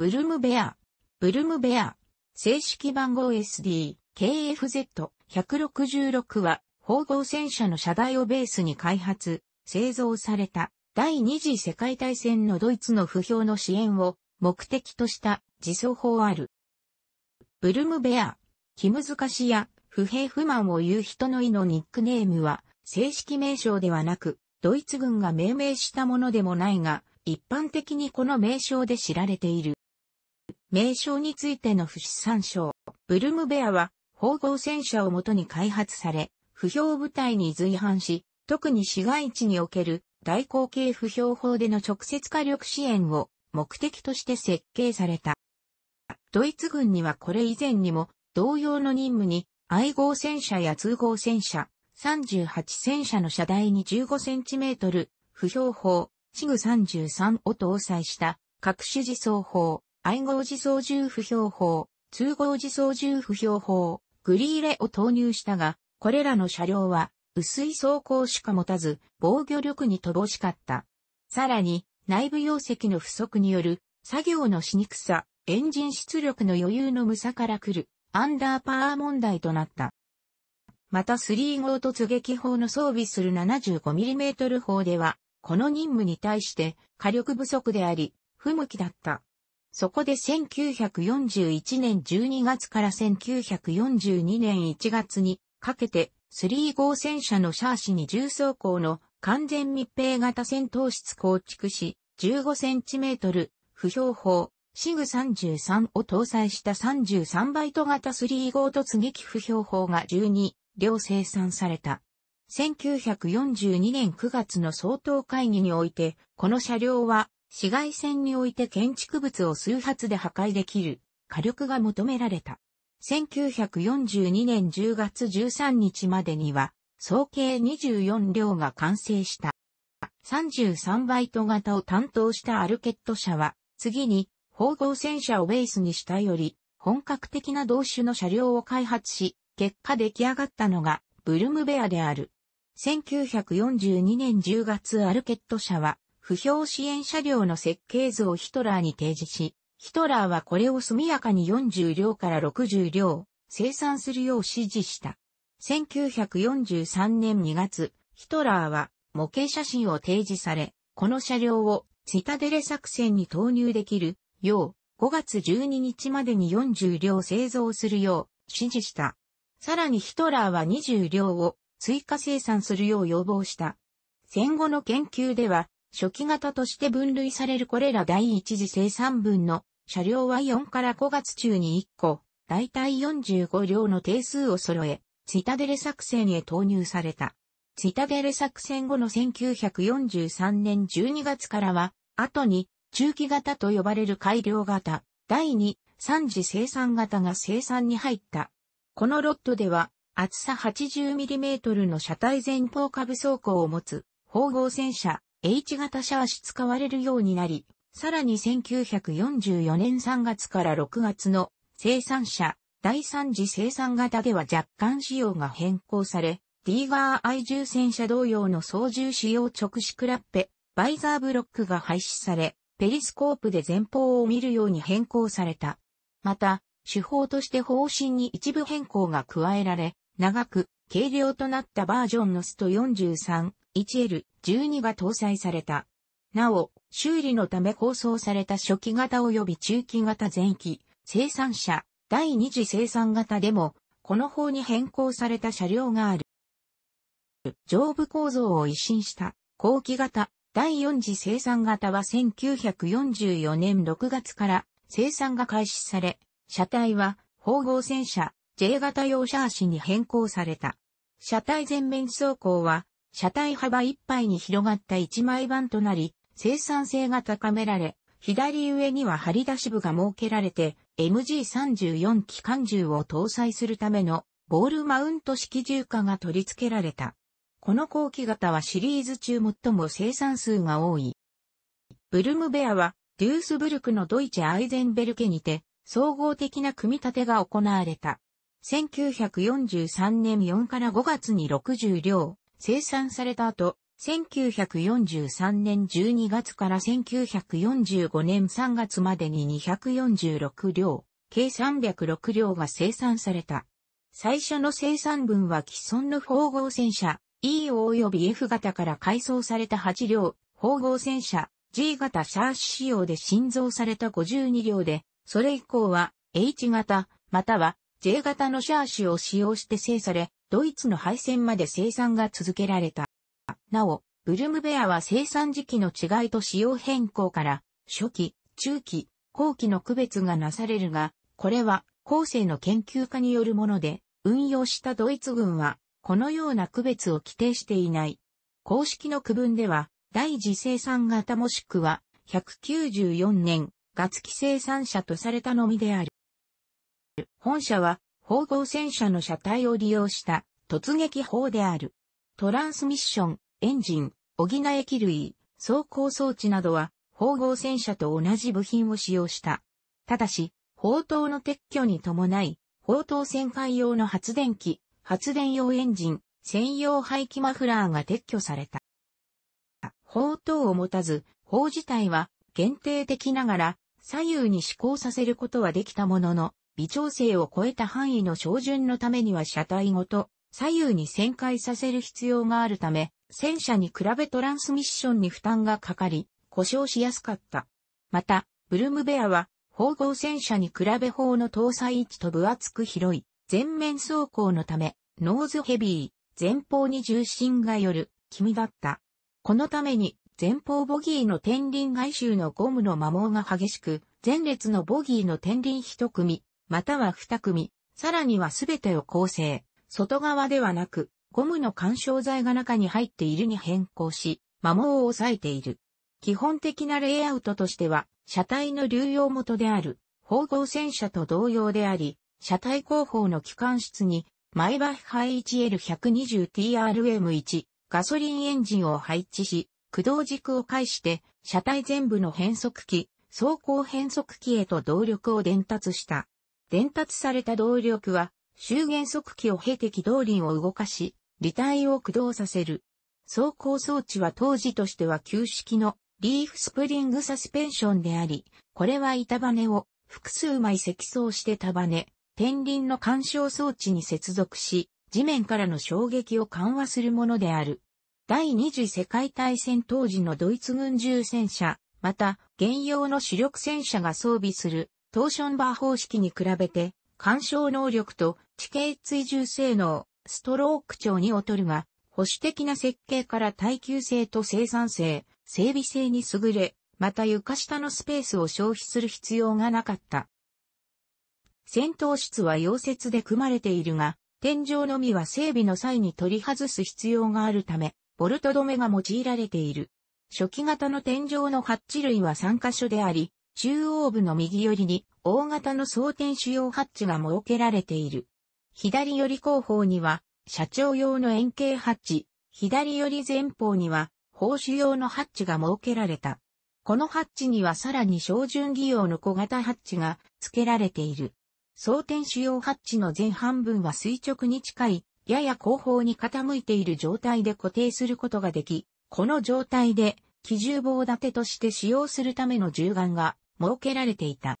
ブルムベア、ブルムベア、正式番号 SD、KFZ166 は、縫合戦車の車台をベースに開発、製造された、第二次世界大戦のドイツの不評の支援を目的とした自走砲ある。ブルムベア、気難しや不平不満を言う人の意のニックネームは、正式名称ではなく、ドイツ軍が命名したものでもないが、一般的にこの名称で知られている。名称についての不死参照。ブルムベアは、方向戦車をもとに開発され、不評部隊に随伴し、特に市街地における大口径不評法での直接火力支援を目的として設計された。ドイツ軍にはこれ以前にも同様の任務に愛号戦車や通号戦車、38戦車の車台に1 5トル、不評砲、シグ33を搭載した各種自走砲、愛合時操縦不標法、通合時操縦不標法、グリーレを投入したが、これらの車両は薄い走行しか持たず防御力に乏しかった。さらに内部容積の不足による作業のしにくさ、エンジン出力の余裕の無さから来るアンダーパワー問題となった。また3号突撃砲の装備する 75mm 砲では、この任務に対して火力不足であり、不向きだった。そこで1941年12月から1942年1月にかけて3号戦車のシャーシに重装甲の完全密閉型戦闘室構築し、15センチメートル、不標砲、シグ33を搭載した33バイト型3号突撃不標砲が12両生産された。1942年9月の総統会議において、この車両は紫外線において建築物を数発で破壊できる火力が求められた。1942年10月13日までには、総計24両が完成した。33バイト型を担当したアルケット社は、次に、方合戦車をベースにしたより、本格的な同種の車両を開発し、結果出来上がったのが、ブルムベアである。1942年10月アルケット社は、不評支援車両の設計図をヒトラーに提示し、ヒトラーはこれを速やかに40両から60両生産するよう指示した。1943年2月、ヒトラーは模型写真を提示され、この車両をツタデレ作戦に投入できるよう5月12日までに40両製造するよう指示した。さらにヒトラーは20両を追加生産するよう要望した。戦後の研究では初期型として分類されるこれら第一次生産分の車両は4から5月中に1個、だいたい45両の定数を揃え、ツイタデレ作戦へ投入された。ツイタデレ作戦後の1943年12月からは、後に中期型と呼ばれる改良型、第2、3次生産型が生産に入った。このロットでは、厚さ 80mm の車体前方下部走行を持つ、縫合戦車、H 型シャーシ使われるようになり、さらに1944年3月から6月の生産者、第3次生産型では若干仕様が変更され、ディーガー I 重戦車同様の操縦仕様直視クラッペ、バイザーブロックが廃止され、ペリスコープで前方を見るように変更された。また、手法として方針に一部変更が加えられ、長く軽量となったバージョンのスト43、1L12 が搭載された。なお、修理のため構想された初期型及び中期型前期、生産車、第二次生産型でも、この方に変更された車両がある。上部構造を一新した後期型、第四次生産型は1944年6月から生産が開始され、車体は縫合戦車 J 型用車足に変更された。車体全面走行は車体幅いっぱいに広がった一枚板となり、生産性が高められ、左上には張り出し部が設けられて、MG34 機関銃を搭載するためのボールマウント式銃火が取り付けられた。この後期型はシリーズ中最も生産数が多い。ブルムベアは、デュースブルクのドイツアイゼンベルケにて、総合的な組み立てが行われた。1943年4から5月に60両、生産された後、1943年12月から1945年3月までに246両、計306両が生産された。最初の生産分は既存の縫合戦車 E 及び F 型から改装された8両、縫合戦車 G 型シャーシ仕様で新造された52両で、それ以降は H 型または J 型のシャーシを使用して産され、ドイツの敗戦まで生産が続けられた。なお、ブルムベアは生産時期の違いと仕様変更から、初期、中期、後期の区別がなされるが、これは後世の研究家によるもので、運用したドイツ軍は、このような区別を規定していない。公式の区分では、第次生産型もしくは、194年、月期生産者とされたのみである。本社は、砲合戦車の車体を利用した突撃砲である。トランスミッション、エンジン、補え機類、走行装置などは、砲合戦車と同じ部品を使用した。ただし、砲塔の撤去に伴い、砲塔旋回用の発電機、発電用エンジン、専用排気マフラーが撤去された。砲塔を持たず、砲自体は限定的ながら左右に試行させることはできたものの、微調整を超えた範囲の照準のためには車体ごと左右に旋回させる必要があるため、戦車に比べトランスミッションに負担がかかり、故障しやすかった。また、ブルームベアは、縫合戦車に比べ砲の搭載位置と分厚く広い、全面走行のため、ノーズヘビー、前方に重心がよる、気味だった。このために、前方ボギーの天輪外周のゴムの摩耗が激しく、前列のボギーの天輪一組、または2組、さらにはすべてを構成、外側ではなく、ゴムの干渉剤が中に入っているに変更し、摩耗を抑えている。基本的なレイアウトとしては、車体の流用元である、方向戦車と同様であり、車体後方の機関室に、マイバッハ HL120TRM1 ガソリンエンジンを配置し、駆動軸を介して、車体全部の変速機、走行変速機へと動力を伝達した。伝達された動力は、周減速機を経て動輪を動かし、履体を駆動させる。走行装置は当時としては旧式のリーフスプリングサスペンションであり、これは板バネを複数枚積層して束ね、天輪の干渉装置に接続し、地面からの衝撃を緩和するものである。第二次世界大戦当時のドイツ軍重戦車、また、現用の主力戦車が装備するトーションバー方式に比べて、干渉能力と地形追従性能、ストローク長に劣るが、保守的な設計から耐久性と生産性、整備性に優れ、また床下のスペースを消費する必要がなかった。戦闘室は溶接で組まれているが、天井のみは整備の際に取り外す必要があるため、ボルト止めが用いられている。初期型の天井のハッチ類は3箇所であり、中央部の右寄りに大型の装填主要ハッチが設けられている。左寄り後方には社長用の円形ハッチ、左寄り前方には砲手用のハッチが設けられた。このハッチにはさらに標準技用の小型ハッチが付けられている。装填主要ハッチの前半分は垂直に近い、やや後方に傾いている状態で固定することができ、この状態で、機銃棒立てとして使用するための銃眼が設けられていた。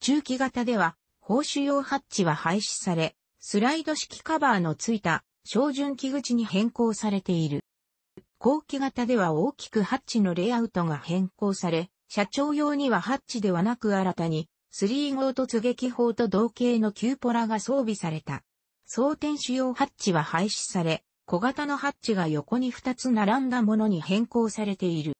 中期型では、報酬用ハッチは廃止され、スライド式カバーのついた照準器口に変更されている。後期型では大きくハッチのレイアウトが変更され、社長用にはハッチではなく新たに、3号突撃砲と同型のキューポラが装備された。装填主要ハッチは廃止され、小型のハッチが横に2つ並んだものに変更されている。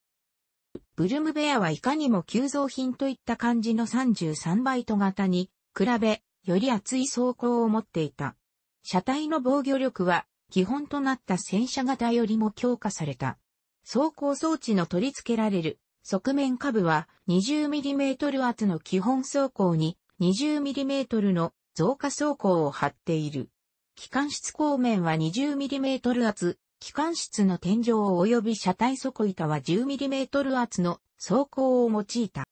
ブルムベアはいかにも急増品といった感じの33バイト型に比べ、より厚い装甲を持っていた。車体の防御力は基本となった戦車型よりも強化された。走行装置の取り付けられる側面下部は 20mm 厚の基本走行に 20mm の増加走行を張っている。機関室後面は 20mm 厚、機関室の天井及び車体底板は 10mm 厚の装甲を用いた。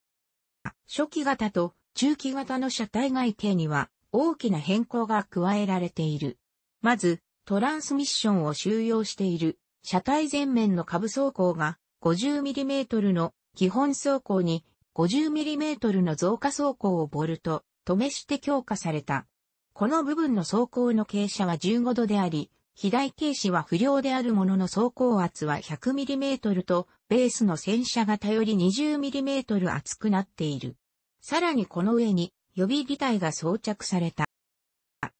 初期型と中期型の車体外形には大きな変更が加えられている。まず、トランスミッションを収容している車体前面の下部走行が 50mm の基本走行に 50mm の増加走行をボルト、止めして強化された。この部分の走行の傾斜は15度であり、肥大軽視は不良であるものの走行圧は 100mm と、ベースの戦車型より 20mm 厚くなっている。さらにこの上に予備機体が装着された。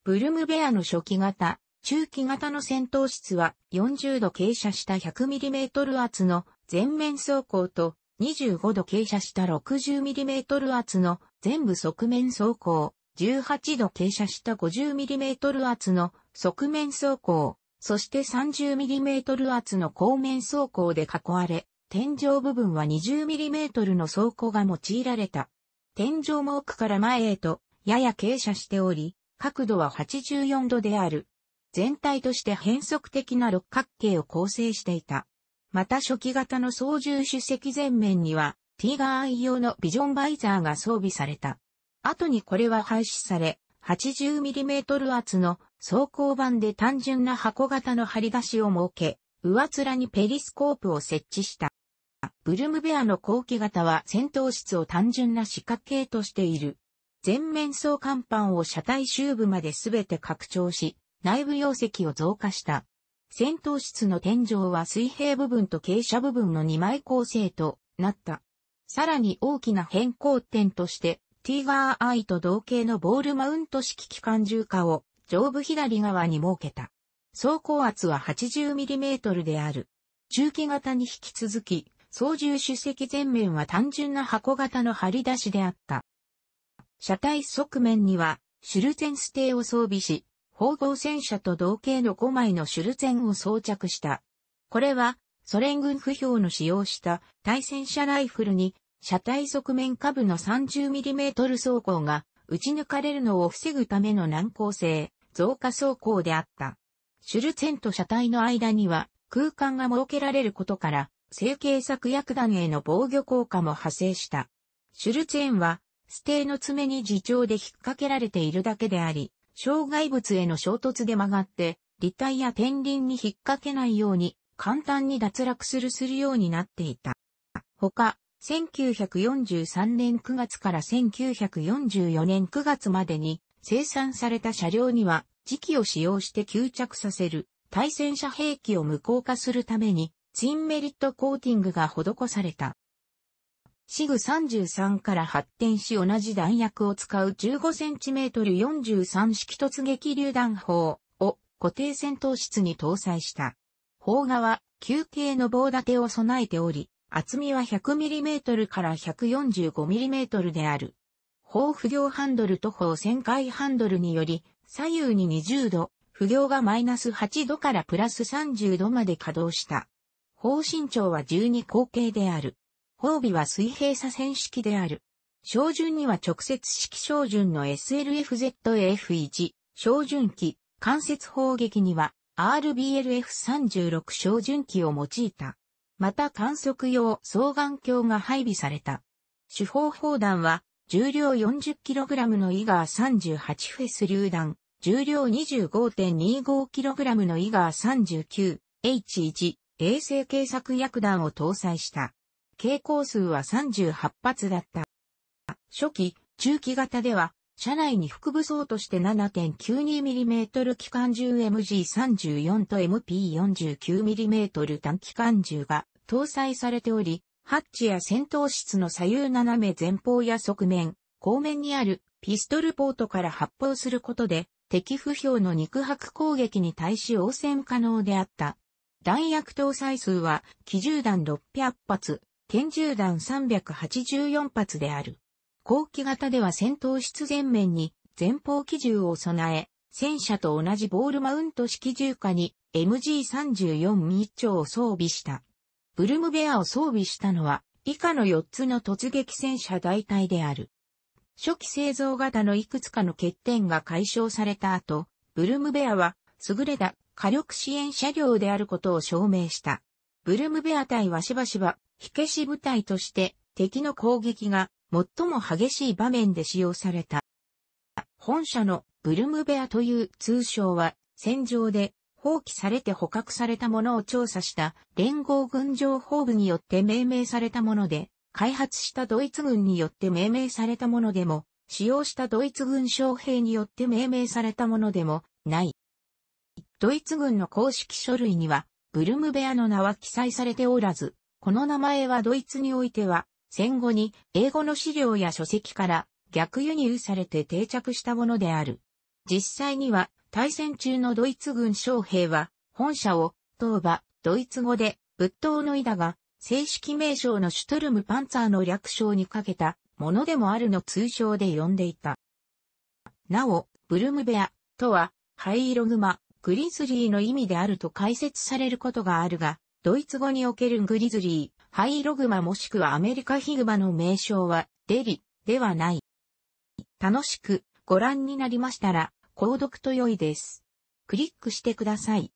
ブルムベアの初期型、中期型の戦闘室は40度傾斜した 100mm 厚の全面走行と25度傾斜した 60mm 厚の全部側面走行、18度傾斜した 50mm 厚の側面走行、そして 30mm 厚の後面走行で囲われ、天井部分は 20mm の走行が用いられた。天井も奥から前へと、やや傾斜しており、角度は84度である。全体として変則的な六角形を構成していた。また初期型の操縦主席前面には、ティーガー愛用のビジョンバイザーが装備された。後にこれは廃止され、80mm 厚の装甲板で単純な箱型の張り出しを設け、上面にペリスコープを設置した。ブルムベアの後期型は戦闘室を単純な四角形としている。前面層甲板を車体周部まで全て拡張し、内部容積を増加した。戦闘室の天井は水平部分と傾斜部分の2枚構成となった。さらに大きな変更点として、ティ i ガーアイと同型のボールマウント式機関銃化を上部左側に設けた。走行圧は 80mm である。中期型に引き続き、操縦主席前面は単純な箱型の張り出しであった。車体側面には、シュルツェンステーを装備し、方合戦車と同型の5枚のシュルツェンを装着した。これは、ソ連軍不評の使用した対戦車ライフルに、車体側面下部の 30mm 装甲が撃ち抜かれるのを防ぐための難航性、増加走行であった。シュルツェンと車体の間には空間が設けられることから、成形策薬弾への防御効果も派生した。シュルツェンは、ステイの爪に自重で引っ掛けられているだけであり、障害物への衝突で曲がって、立体や天輪に引っ掛けないように、簡単に脱落するするようになっていた。他、1943年9月から1944年9月までに、生産された車両には、磁気を使用して吸着させる、対戦車兵器を無効化するために、ツインメリットコーティングが施された。シグ33から発展し同じ弾薬を使う 15cm43 式突撃榴弾砲を固定戦闘室に搭載した。砲画は球形の棒立てを備えており、厚みは 100mm から 145mm である。砲不行ハンドルと砲旋回ハンドルにより、左右に20度、不行がマイナス8度からプラス30度まで稼働した。砲身長は12口径である。砲尾は水平左線式である。照準には直接式照準の SLFZF1、照準器、関節砲撃には RBLF36 照準器を用いた。また観測用双眼鏡が配備された。手法砲弾は重量 40kg のイガー38フェス榴弾、重量 25.25kg のイガー 39H1 衛星計作薬弾を搭載した。傾向数は38発だった。初期、中期型では、車内に副武装として 7.92mm 機関銃 MG34 と MP49mm 短機関銃が搭載されており、ハッチや戦闘室の左右斜め前方や側面、後面にあるピストルポートから発砲することで、敵不評の肉薄攻撃に対し応戦可能であった。弾薬搭載数は、機銃弾600発、拳銃弾384発である。後期型では戦闘室前面に前方機銃を備え、戦車と同じボールマウント式銃下に MG34 ミ丁チョを装備した。ブルムベアを装備したのは、以下の4つの突撃戦車大隊である。初期製造型のいくつかの欠点が解消された後、ブルムベアは優れた火力支援車両であることを証明した。ブルムベア隊はしばしば火消し部隊として敵の攻撃が最も激しい場面で使用された。本社のブルムベアという通称は戦場で放棄されて捕獲されたものを調査した連合軍情報部によって命名されたもので、開発したドイツ軍によって命名されたものでも、使用したドイツ軍将兵によって命名されたものでもない。ドイツ軍の公式書類には、ブルムベアの名は記載されておらず、この名前はドイツにおいては、戦後に英語の資料や書籍から逆輸入されて定着したものである。実際には対戦中のドイツ軍将兵は、本社を、東馬、ドイツ語で、仏頭の井だが、正式名称のシュトルムパンツァーの略称にかけた、ものでもあるの通称で呼んでいた。なお、ブルムベア、とは、灰色熊、グリズリーの意味であると解説されることがあるが、ドイツ語におけるグリズリー、灰色熊もしくはアメリカヒグマの名称は、デリ、ではない。楽しくご覧になりましたら、購読と良いです。クリックしてください。